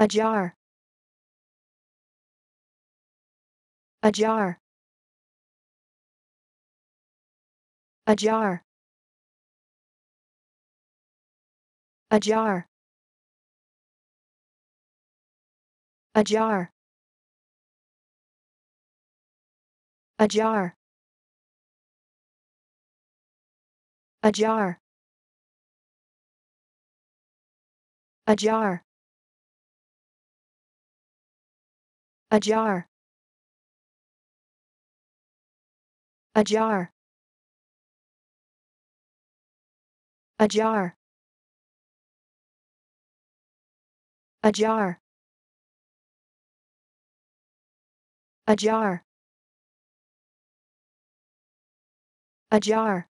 a jar a jar a jar a jar a jar a jar a jar a jar ajar ajar ajar ajar ajar ajar